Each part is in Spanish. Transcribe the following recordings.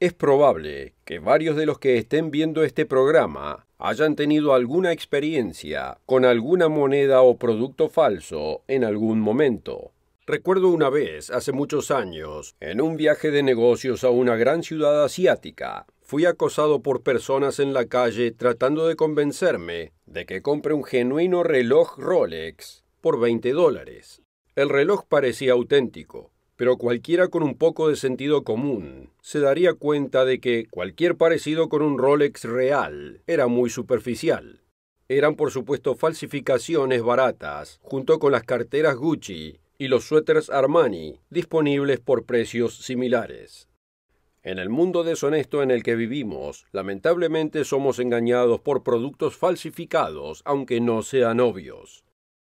Es probable que varios de los que estén viendo este programa hayan tenido alguna experiencia con alguna moneda o producto falso en algún momento. Recuerdo una vez, hace muchos años, en un viaje de negocios a una gran ciudad asiática, fui acosado por personas en la calle tratando de convencerme de que compre un genuino reloj Rolex por 20 dólares. El reloj parecía auténtico, pero cualquiera con un poco de sentido común se daría cuenta de que cualquier parecido con un Rolex real era muy superficial. Eran por supuesto falsificaciones baratas, junto con las carteras Gucci y los suéteres Armani, disponibles por precios similares. En el mundo deshonesto en el que vivimos, lamentablemente somos engañados por productos falsificados, aunque no sean obvios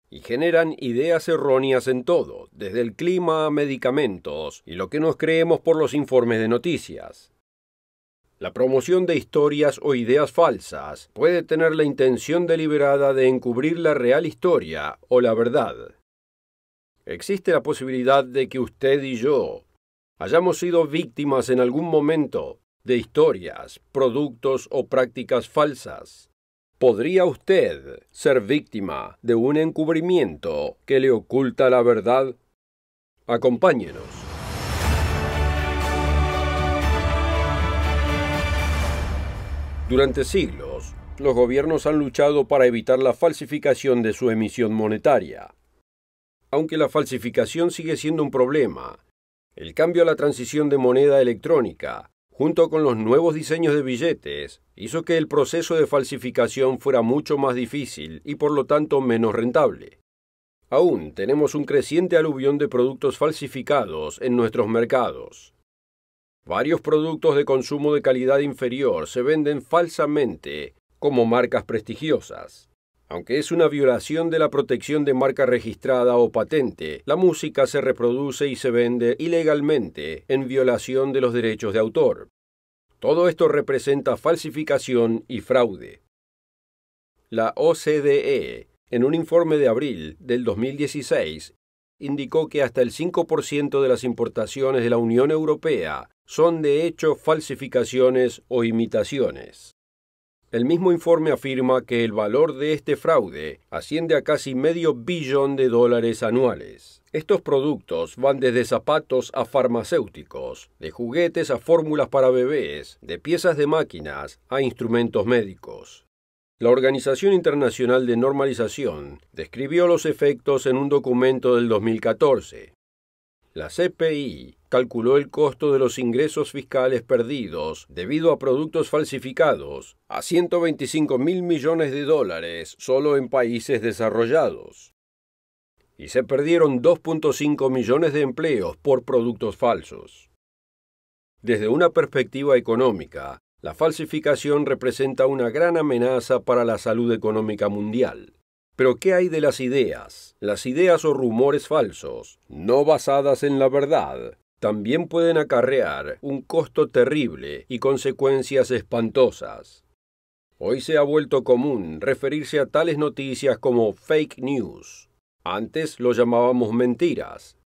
y generan ideas erróneas en todo, desde el clima a medicamentos y lo que nos creemos por los informes de noticias. La promoción de historias o ideas falsas puede tener la intención deliberada de encubrir la real historia o la verdad. Existe la posibilidad de que usted y yo hayamos sido víctimas en algún momento de historias, productos o prácticas falsas podría usted ser víctima de un encubrimiento que le oculta la verdad? Acompáñenos. Durante siglos, los gobiernos han luchado para evitar la falsificación de su emisión monetaria. Aunque la falsificación sigue siendo un problema, el cambio a la transición de moneda electrónica junto con los nuevos diseños de billetes, hizo que el proceso de falsificación fuera mucho más difícil y por lo tanto menos rentable. Aún tenemos un creciente aluvión de productos falsificados en nuestros mercados. Varios productos de consumo de calidad inferior se venden falsamente como marcas prestigiosas. Aunque es una violación de la protección de marca registrada o patente, la música se reproduce y se vende ilegalmente en violación de los derechos de autor. Todo esto representa falsificación y fraude. La OCDE, en un informe de abril del 2016, indicó que hasta el 5% de las importaciones de la Unión Europea son de hecho falsificaciones o imitaciones. El mismo informe afirma que el valor de este fraude asciende a casi medio billón de dólares anuales. Estos productos van desde zapatos a farmacéuticos, de juguetes a fórmulas para bebés, de piezas de máquinas a instrumentos médicos. La Organización Internacional de Normalización describió los efectos en un documento del 2014. La CPI calculó el costo de los ingresos fiscales perdidos debido a productos falsificados a 125 mil millones de dólares solo en países desarrollados. Y se perdieron 2.5 millones de empleos por productos falsos. Desde una perspectiva económica, la falsificación representa una gran amenaza para la salud económica mundial. Pero ¿qué hay de las ideas? Las ideas o rumores falsos, no basadas en la verdad, también pueden acarrear un costo terrible y consecuencias espantosas. Hoy se ha vuelto común referirse a tales noticias como fake news. Antes lo llamábamos mentiras.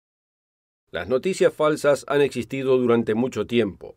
Las noticias falsas han existido durante mucho tiempo.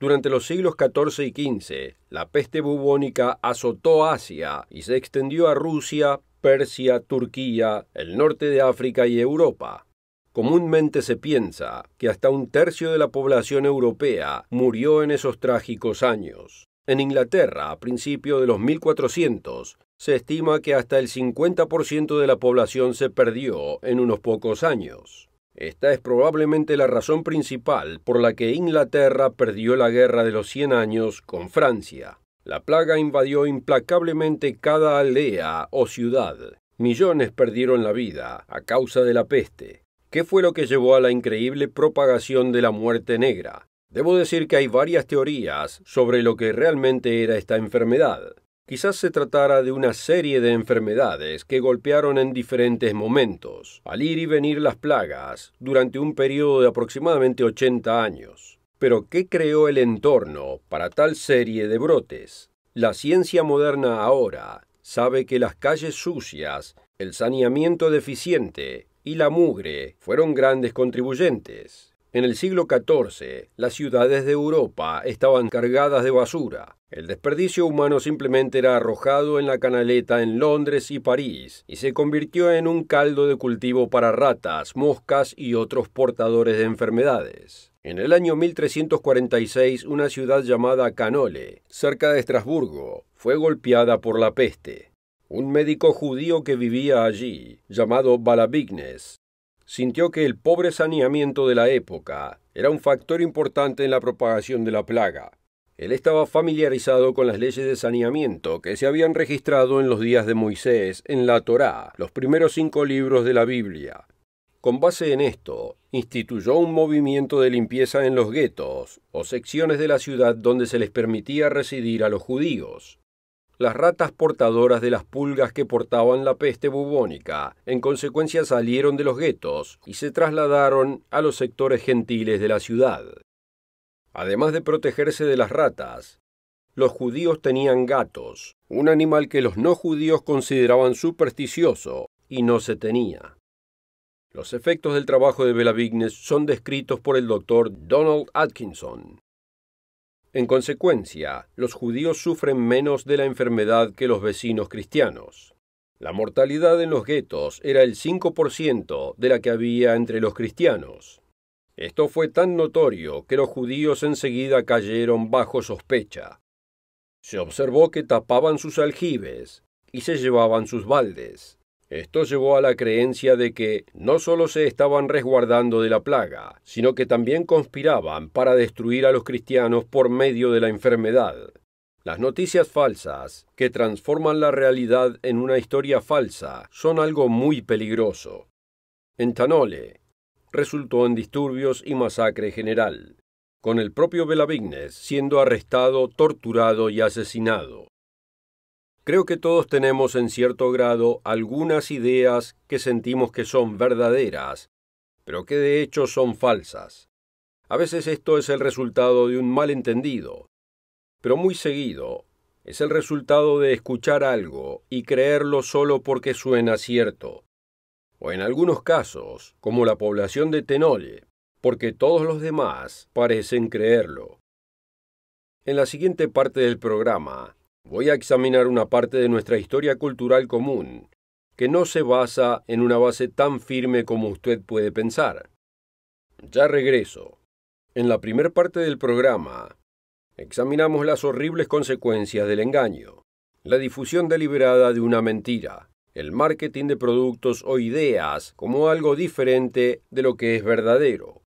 Durante los siglos XIV y XV, la peste bubónica azotó Asia y se extendió a Rusia, Persia, Turquía, el norte de África y Europa. Comúnmente se piensa que hasta un tercio de la población europea murió en esos trágicos años. En Inglaterra, a principios de los 1400, se estima que hasta el 50% de la población se perdió en unos pocos años. Esta es probablemente la razón principal por la que Inglaterra perdió la Guerra de los Cien Años con Francia. La plaga invadió implacablemente cada aldea o ciudad. Millones perdieron la vida a causa de la peste. ¿Qué fue lo que llevó a la increíble propagación de la muerte negra? Debo decir que hay varias teorías sobre lo que realmente era esta enfermedad. Quizás se tratara de una serie de enfermedades que golpearon en diferentes momentos, al ir y venir las plagas, durante un periodo de aproximadamente 80 años. Pero ¿qué creó el entorno para tal serie de brotes? La ciencia moderna ahora sabe que las calles sucias, el saneamiento deficiente y la mugre fueron grandes contribuyentes. En el siglo XIV, las ciudades de Europa estaban cargadas de basura. El desperdicio humano simplemente era arrojado en la canaleta en Londres y París y se convirtió en un caldo de cultivo para ratas, moscas y otros portadores de enfermedades. En el año 1346, una ciudad llamada Canole, cerca de Estrasburgo, fue golpeada por la peste. Un médico judío que vivía allí, llamado Balabignes, sintió que el pobre saneamiento de la época era un factor importante en la propagación de la plaga. Él estaba familiarizado con las leyes de saneamiento que se habían registrado en los días de Moisés, en la Torá, los primeros cinco libros de la Biblia. Con base en esto, instituyó un movimiento de limpieza en los guetos o secciones de la ciudad donde se les permitía residir a los judíos las ratas portadoras de las pulgas que portaban la peste bubónica. En consecuencia salieron de los guetos y se trasladaron a los sectores gentiles de la ciudad. Además de protegerse de las ratas, los judíos tenían gatos, un animal que los no judíos consideraban supersticioso y no se tenía. Los efectos del trabajo de Belavignes son descritos por el doctor Donald Atkinson, en consecuencia, los judíos sufren menos de la enfermedad que los vecinos cristianos. La mortalidad en los guetos era el 5% de la que había entre los cristianos. Esto fue tan notorio que los judíos enseguida cayeron bajo sospecha. Se observó que tapaban sus aljibes y se llevaban sus baldes. Esto llevó a la creencia de que no solo se estaban resguardando de la plaga, sino que también conspiraban para destruir a los cristianos por medio de la enfermedad. Las noticias falsas, que transforman la realidad en una historia falsa, son algo muy peligroso. En Tanole, resultó en disturbios y masacre general, con el propio Belavignes siendo arrestado, torturado y asesinado. Creo que todos tenemos en cierto grado algunas ideas que sentimos que son verdaderas, pero que de hecho son falsas. A veces esto es el resultado de un malentendido, pero muy seguido es el resultado de escuchar algo y creerlo solo porque suena cierto. O en algunos casos, como la población de Tenole, porque todos los demás parecen creerlo. En la siguiente parte del programa voy a examinar una parte de nuestra historia cultural común, que no se basa en una base tan firme como usted puede pensar. Ya regreso. En la primera parte del programa, examinamos las horribles consecuencias del engaño, la difusión deliberada de una mentira, el marketing de productos o ideas como algo diferente de lo que es verdadero.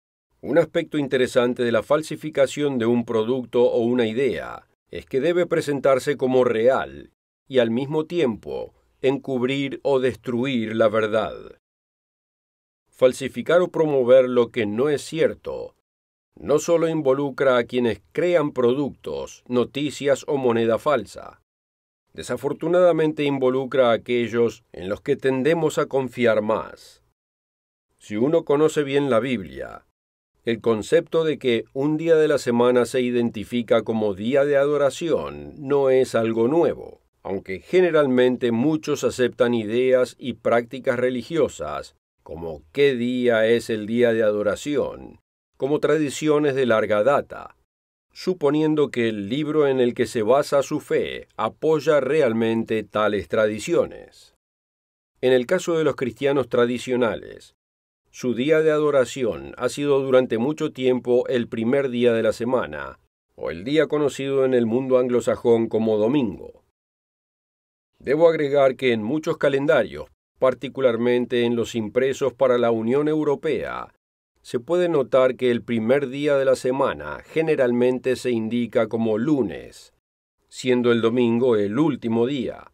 Un aspecto interesante de la falsificación de un producto o una idea es que debe presentarse como real y al mismo tiempo encubrir o destruir la verdad. Falsificar o promover lo que no es cierto no solo involucra a quienes crean productos, noticias o moneda falsa, desafortunadamente involucra a aquellos en los que tendemos a confiar más. Si uno conoce bien la Biblia, el concepto de que un día de la semana se identifica como día de adoración no es algo nuevo, aunque generalmente muchos aceptan ideas y prácticas religiosas, como qué día es el día de adoración, como tradiciones de larga data, suponiendo que el libro en el que se basa su fe apoya realmente tales tradiciones. En el caso de los cristianos tradicionales, su día de adoración ha sido durante mucho tiempo el primer día de la semana, o el día conocido en el mundo anglosajón como domingo. Debo agregar que en muchos calendarios, particularmente en los impresos para la Unión Europea, se puede notar que el primer día de la semana generalmente se indica como lunes, siendo el domingo el último día.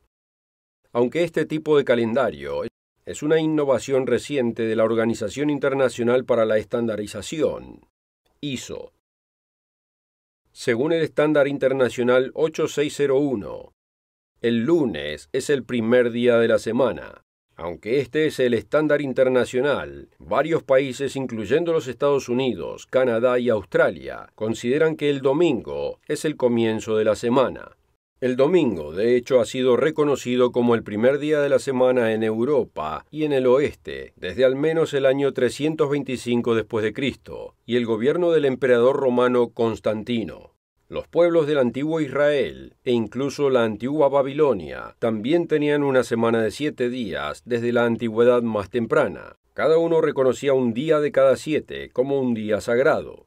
Aunque este tipo de calendario es una innovación reciente de la Organización Internacional para la Estandarización, ISO. Según el estándar internacional 8601, el lunes es el primer día de la semana. Aunque este es el estándar internacional, varios países, incluyendo los Estados Unidos, Canadá y Australia, consideran que el domingo es el comienzo de la semana. El domingo, de hecho, ha sido reconocido como el primer día de la semana en Europa y en el oeste, desde al menos el año 325 después de Cristo, y el gobierno del emperador romano Constantino. Los pueblos del antiguo Israel e incluso la antigua Babilonia también tenían una semana de siete días desde la antigüedad más temprana. Cada uno reconocía un día de cada siete como un día sagrado.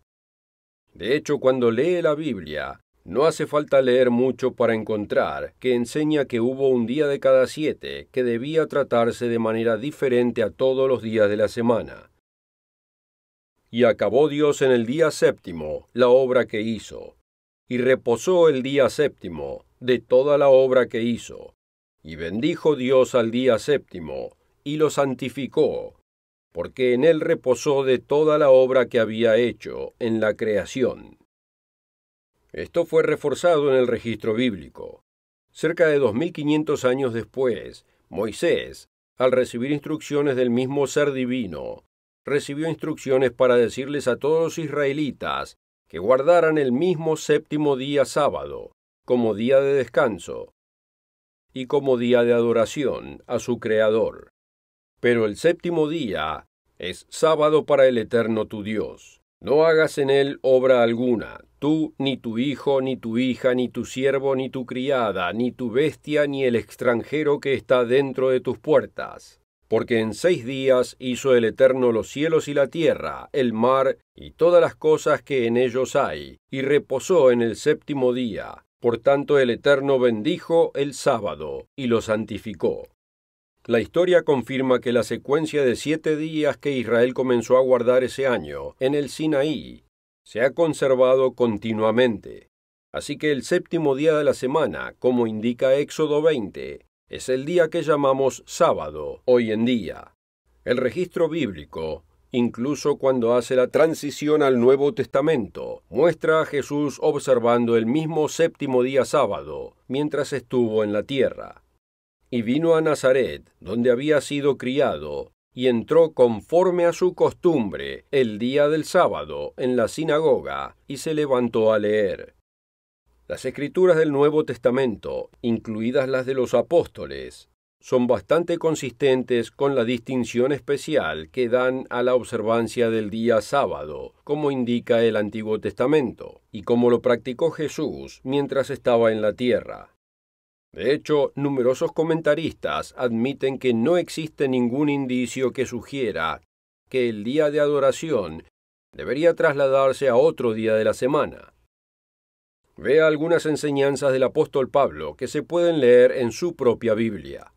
De hecho, cuando lee la Biblia, no hace falta leer mucho para encontrar que enseña que hubo un día de cada siete que debía tratarse de manera diferente a todos los días de la semana. Y acabó Dios en el día séptimo la obra que hizo, y reposó el día séptimo de toda la obra que hizo, y bendijo Dios al día séptimo, y lo santificó, porque en él reposó de toda la obra que había hecho en la creación. Esto fue reforzado en el registro bíblico. Cerca de 2500 años después, Moisés, al recibir instrucciones del mismo ser divino, recibió instrucciones para decirles a todos los israelitas que guardaran el mismo séptimo día sábado, como día de descanso y como día de adoración a su Creador. Pero el séptimo día es sábado para el Eterno tu Dios. No hagas en él obra alguna, tú, ni tu hijo, ni tu hija, ni tu siervo, ni tu criada, ni tu bestia, ni el extranjero que está dentro de tus puertas. Porque en seis días hizo el Eterno los cielos y la tierra, el mar y todas las cosas que en ellos hay, y reposó en el séptimo día. Por tanto el Eterno bendijo el sábado y lo santificó. La historia confirma que la secuencia de siete días que Israel comenzó a guardar ese año, en el Sinaí, se ha conservado continuamente. Así que el séptimo día de la semana, como indica Éxodo 20, es el día que llamamos sábado hoy en día. El registro bíblico, incluso cuando hace la transición al Nuevo Testamento, muestra a Jesús observando el mismo séptimo día sábado mientras estuvo en la tierra y vino a Nazaret, donde había sido criado, y entró conforme a su costumbre el día del sábado en la sinagoga, y se levantó a leer. Las escrituras del Nuevo Testamento, incluidas las de los apóstoles, son bastante consistentes con la distinción especial que dan a la observancia del día sábado, como indica el Antiguo Testamento, y como lo practicó Jesús mientras estaba en la tierra. De hecho, numerosos comentaristas admiten que no existe ningún indicio que sugiera que el día de adoración debería trasladarse a otro día de la semana. Vea algunas enseñanzas del apóstol Pablo que se pueden leer en su propia Biblia.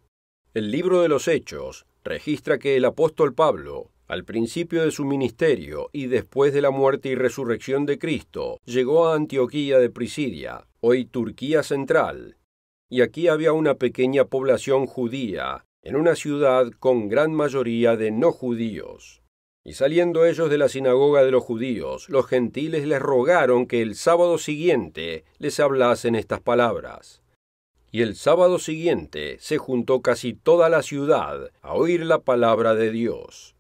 El libro de los Hechos registra que el apóstol Pablo, al principio de su ministerio y después de la muerte y resurrección de Cristo, llegó a Antioquía de Prisidia, hoy Turquía Central, y aquí había una pequeña población judía, en una ciudad con gran mayoría de no judíos. Y saliendo ellos de la sinagoga de los judíos, los gentiles les rogaron que el sábado siguiente les hablasen estas palabras. Y el sábado siguiente se juntó casi toda la ciudad a oír la palabra de Dios.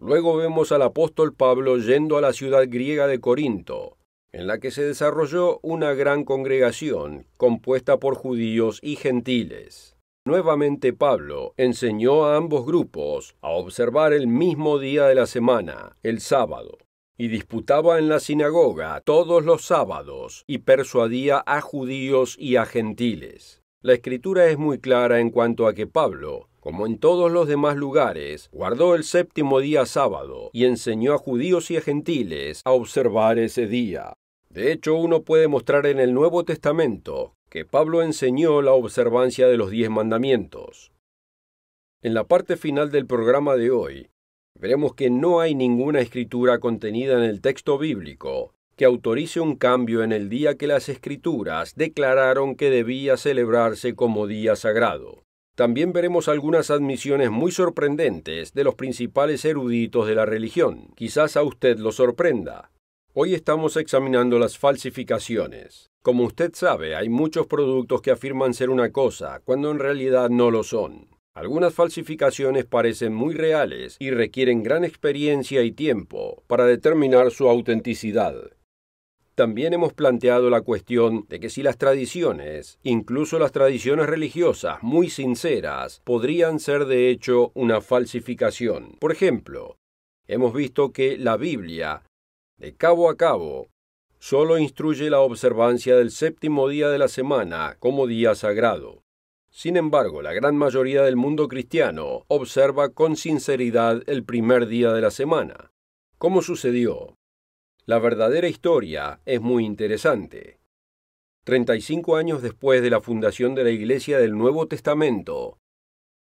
Luego vemos al apóstol Pablo yendo a la ciudad griega de Corinto, en la que se desarrolló una gran congregación compuesta por judíos y gentiles. Nuevamente Pablo enseñó a ambos grupos a observar el mismo día de la semana, el sábado, y disputaba en la sinagoga todos los sábados y persuadía a judíos y a gentiles. La escritura es muy clara en cuanto a que Pablo como en todos los demás lugares, guardó el séptimo día sábado y enseñó a judíos y a gentiles a observar ese día. De hecho, uno puede mostrar en el Nuevo Testamento que Pablo enseñó la observancia de los diez mandamientos. En la parte final del programa de hoy, veremos que no hay ninguna escritura contenida en el texto bíblico que autorice un cambio en el día que las escrituras declararon que debía celebrarse como día sagrado también veremos algunas admisiones muy sorprendentes de los principales eruditos de la religión. Quizás a usted lo sorprenda. Hoy estamos examinando las falsificaciones. Como usted sabe, hay muchos productos que afirman ser una cosa, cuando en realidad no lo son. Algunas falsificaciones parecen muy reales y requieren gran experiencia y tiempo para determinar su autenticidad. También hemos planteado la cuestión de que si las tradiciones, incluso las tradiciones religiosas muy sinceras, podrían ser de hecho una falsificación. Por ejemplo, hemos visto que la Biblia, de cabo a cabo, solo instruye la observancia del séptimo día de la semana como día sagrado. Sin embargo, la gran mayoría del mundo cristiano observa con sinceridad el primer día de la semana. ¿Cómo sucedió? la verdadera historia es muy interesante. 35 años después de la fundación de la Iglesia del Nuevo Testamento,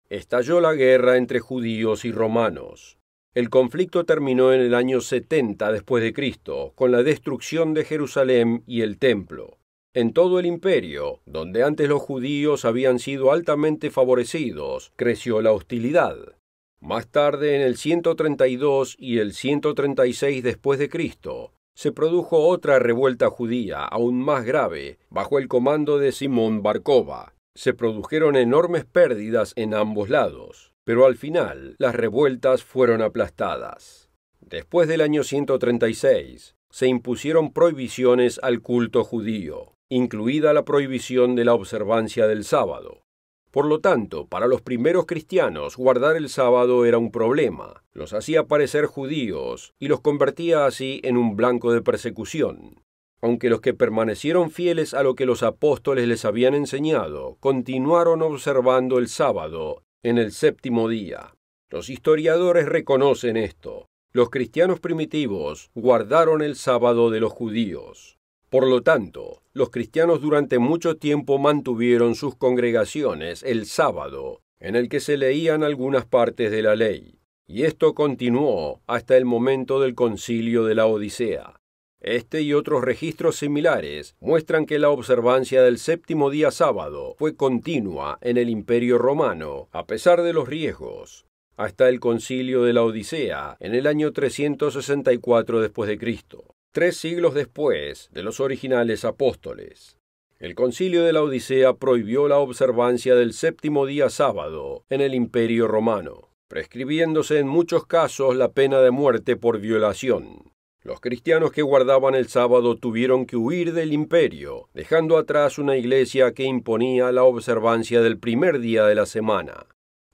estalló la guerra entre judíos y romanos. El conflicto terminó en el año 70 después de Cristo, con la destrucción de Jerusalén y el templo. En todo el imperio, donde antes los judíos habían sido altamente favorecidos, creció la hostilidad. Más tarde, en el 132 y el 136 después de Cristo, se produjo otra revuelta judía, aún más grave, bajo el comando de Simón Barcova. Se produjeron enormes pérdidas en ambos lados, pero al final las revueltas fueron aplastadas. Después del año 136, se impusieron prohibiciones al culto judío, incluida la prohibición de la observancia del sábado, por lo tanto, para los primeros cristianos guardar el sábado era un problema, los hacía parecer judíos y los convertía así en un blanco de persecución. Aunque los que permanecieron fieles a lo que los apóstoles les habían enseñado, continuaron observando el sábado en el séptimo día. Los historiadores reconocen esto. Los cristianos primitivos guardaron el sábado de los judíos. Por lo tanto, los cristianos durante mucho tiempo mantuvieron sus congregaciones el sábado, en el que se leían algunas partes de la ley, y esto continuó hasta el momento del concilio de la Odisea. Este y otros registros similares muestran que la observancia del séptimo día sábado fue continua en el Imperio romano, a pesar de los riesgos, hasta el concilio de la Odisea en el año 364 después de Cristo tres siglos después de los originales apóstoles. El concilio de la Odisea prohibió la observancia del séptimo día sábado en el imperio romano, prescribiéndose en muchos casos la pena de muerte por violación. Los cristianos que guardaban el sábado tuvieron que huir del imperio, dejando atrás una iglesia que imponía la observancia del primer día de la semana.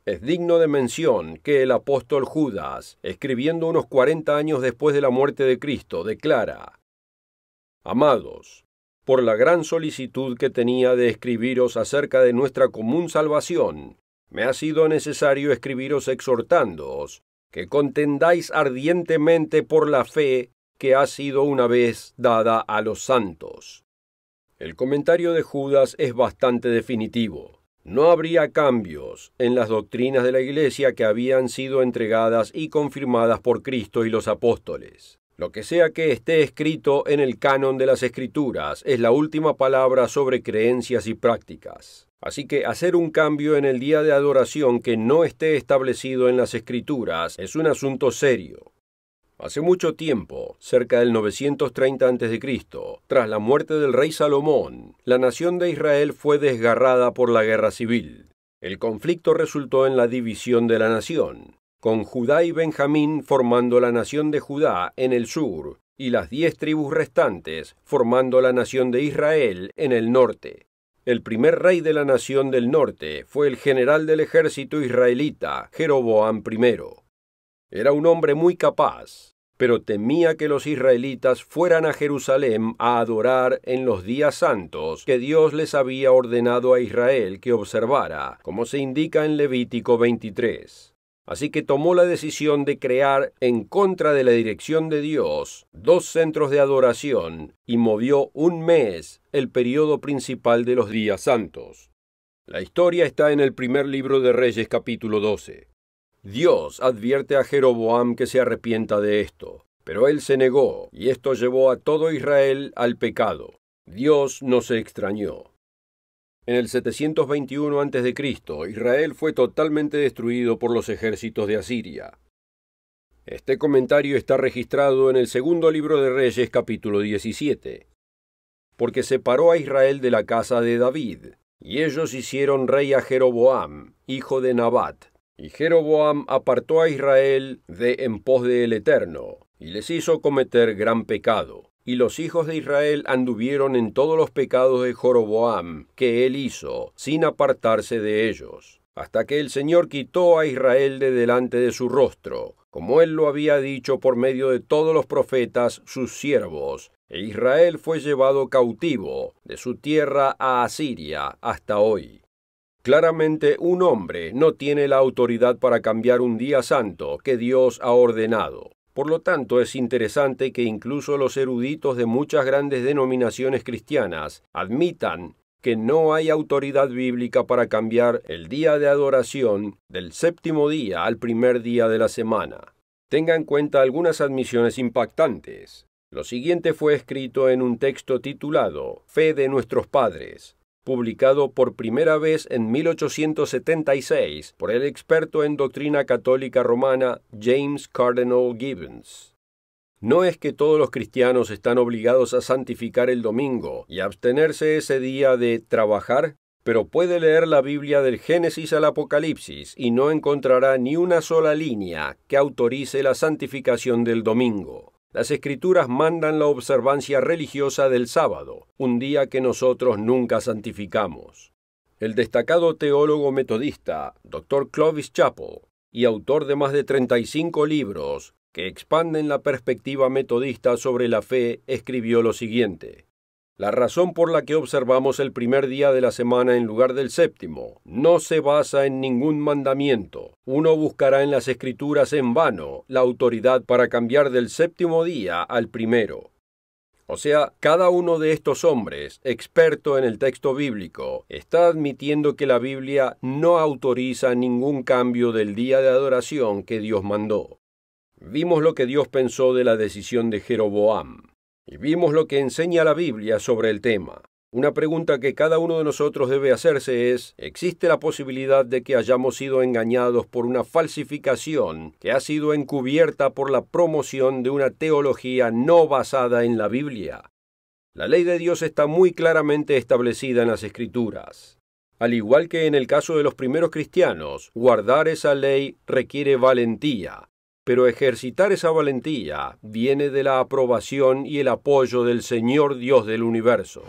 Es digno de mención que el apóstol Judas, escribiendo unos cuarenta años después de la muerte de Cristo, declara, Amados, por la gran solicitud que tenía de escribiros acerca de nuestra común salvación, me ha sido necesario escribiros exhortándoos que contendáis ardientemente por la fe que ha sido una vez dada a los santos. El comentario de Judas es bastante definitivo. No habría cambios en las doctrinas de la Iglesia que habían sido entregadas y confirmadas por Cristo y los apóstoles. Lo que sea que esté escrito en el canon de las escrituras es la última palabra sobre creencias y prácticas. Así que hacer un cambio en el día de adoración que no esté establecido en las escrituras es un asunto serio. Hace mucho tiempo, cerca del 930 a.C., tras la muerte del rey Salomón, la nación de Israel fue desgarrada por la guerra civil. El conflicto resultó en la división de la nación, con Judá y Benjamín formando la nación de Judá en el sur y las diez tribus restantes formando la nación de Israel en el norte. El primer rey de la nación del norte fue el general del ejército israelita Jeroboam I. Era un hombre muy capaz, pero temía que los israelitas fueran a Jerusalén a adorar en los días santos que Dios les había ordenado a Israel que observara, como se indica en Levítico 23. Así que tomó la decisión de crear, en contra de la dirección de Dios, dos centros de adoración y movió un mes el periodo principal de los días santos. La historia está en el primer libro de Reyes capítulo 12. Dios advierte a Jeroboam que se arrepienta de esto, pero él se negó, y esto llevó a todo Israel al pecado. Dios no se extrañó. En el 721 a.C., Israel fue totalmente destruido por los ejércitos de Asiria. Este comentario está registrado en el segundo libro de Reyes capítulo 17, porque separó a Israel de la casa de David, y ellos hicieron rey a Jeroboam, hijo de Nabat, y Jeroboam apartó a Israel de en pos del Eterno, y les hizo cometer gran pecado. Y los hijos de Israel anduvieron en todos los pecados de Jeroboam que él hizo, sin apartarse de ellos, hasta que el Señor quitó a Israel de delante de su rostro, como él lo había dicho por medio de todos los profetas, sus siervos, e Israel fue llevado cautivo de su tierra a Asiria hasta hoy. Claramente un hombre no tiene la autoridad para cambiar un día santo que Dios ha ordenado. Por lo tanto, es interesante que incluso los eruditos de muchas grandes denominaciones cristianas admitan que no hay autoridad bíblica para cambiar el día de adoración del séptimo día al primer día de la semana. Tenga en cuenta algunas admisiones impactantes. Lo siguiente fue escrito en un texto titulado Fe de nuestros padres, publicado por primera vez en 1876 por el experto en doctrina católica romana James Cardinal Gibbons. No es que todos los cristianos están obligados a santificar el domingo y abstenerse ese día de trabajar, pero puede leer la Biblia del Génesis al Apocalipsis y no encontrará ni una sola línea que autorice la santificación del domingo. Las escrituras mandan la observancia religiosa del sábado, un día que nosotros nunca santificamos. El destacado teólogo metodista, Dr. Clovis Chappell, y autor de más de 35 libros que expanden la perspectiva metodista sobre la fe, escribió lo siguiente la razón por la que observamos el primer día de la semana en lugar del séptimo no se basa en ningún mandamiento. Uno buscará en las escrituras en vano la autoridad para cambiar del séptimo día al primero. O sea, cada uno de estos hombres, experto en el texto bíblico, está admitiendo que la Biblia no autoriza ningún cambio del día de adoración que Dios mandó. Vimos lo que Dios pensó de la decisión de Jeroboam y vimos lo que enseña la Biblia sobre el tema. Una pregunta que cada uno de nosotros debe hacerse es, ¿existe la posibilidad de que hayamos sido engañados por una falsificación que ha sido encubierta por la promoción de una teología no basada en la Biblia? La ley de Dios está muy claramente establecida en las Escrituras. Al igual que en el caso de los primeros cristianos, guardar esa ley requiere valentía, pero ejercitar esa valentía viene de la aprobación y el apoyo del Señor Dios del universo.